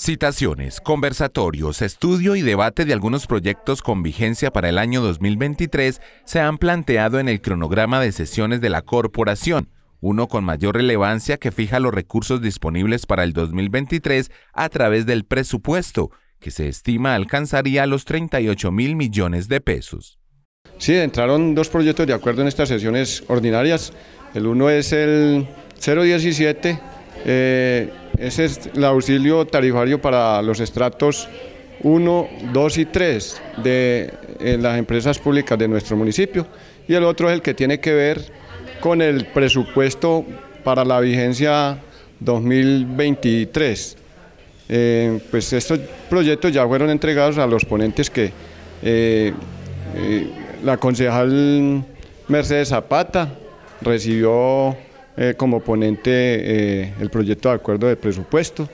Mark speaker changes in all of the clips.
Speaker 1: Citaciones, conversatorios, estudio y debate de algunos proyectos con vigencia para el año 2023 se han planteado en el cronograma de sesiones de la corporación, uno con mayor relevancia que fija los recursos disponibles para el 2023 a través del presupuesto, que se estima alcanzaría los 38 mil millones de pesos. Sí, entraron dos proyectos de acuerdo en estas sesiones ordinarias. El
Speaker 2: uno es el 017. Ese es el auxilio tarifario para los estratos 1, 2 y 3 de eh, las empresas públicas de nuestro municipio y el otro es el que tiene que ver con el presupuesto para la vigencia 2023. Eh, pues estos proyectos ya fueron entregados a los ponentes que eh, la concejal Mercedes Zapata recibió eh, como ponente eh, el proyecto de acuerdo de presupuesto.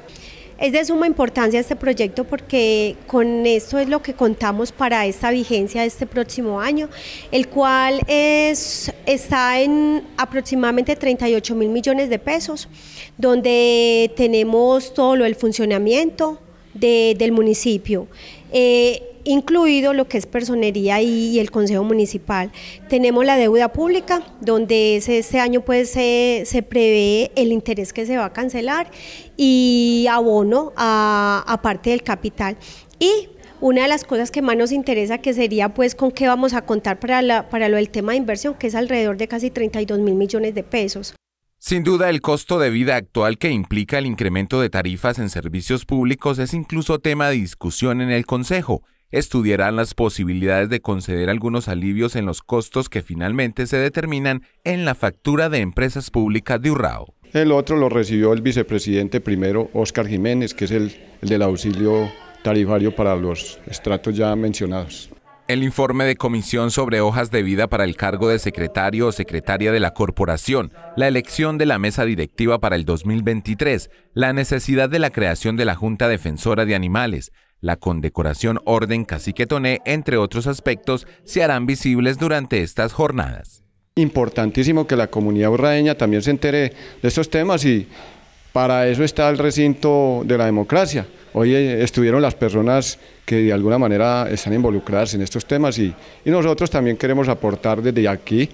Speaker 3: Es de suma importancia este proyecto porque con esto es lo que contamos para esta vigencia de este próximo año, el cual es, está en aproximadamente 38 mil millones de pesos, donde tenemos todo lo del funcionamiento del municipio. Eh, incluido lo que es personería y, el Consejo Municipal. Tenemos la deuda pública, donde este año pues se, prevé el interés que se va a cancelar y abono a, parte del capital. Y una de las cosas que más nos interesa que sería pues con qué vamos a contar para, la, para lo del tema de inversión, que es alrededor de casi 32 mil millones de pesos.
Speaker 1: Sin duda, el costo de vida actual que implica el incremento de tarifas en servicios públicos es incluso tema de discusión en el Consejo estudiarán las posibilidades de conceder algunos alivios en los costos que finalmente se determinan en la factura de empresas públicas de Urrao.
Speaker 2: El otro lo recibió el vicepresidente primero, Óscar Jiménez, que es el, el del auxilio tarifario para los estratos ya mencionados.
Speaker 1: El informe de comisión sobre hojas de vida para el cargo de secretario o secretaria de la corporación, la elección de la mesa directiva para el 2023, la necesidad de la creación de la Junta Defensora de Animales, la condecoración Orden Cacique Toné, entre otros aspectos, se harán visibles durante estas jornadas.
Speaker 2: Importantísimo que la comunidad urraeña también se entere de estos temas y para eso está el recinto de la democracia. Hoy eh, estuvieron las personas que de alguna manera están involucradas en estos temas y nosotros también queremos aportar desde aquí.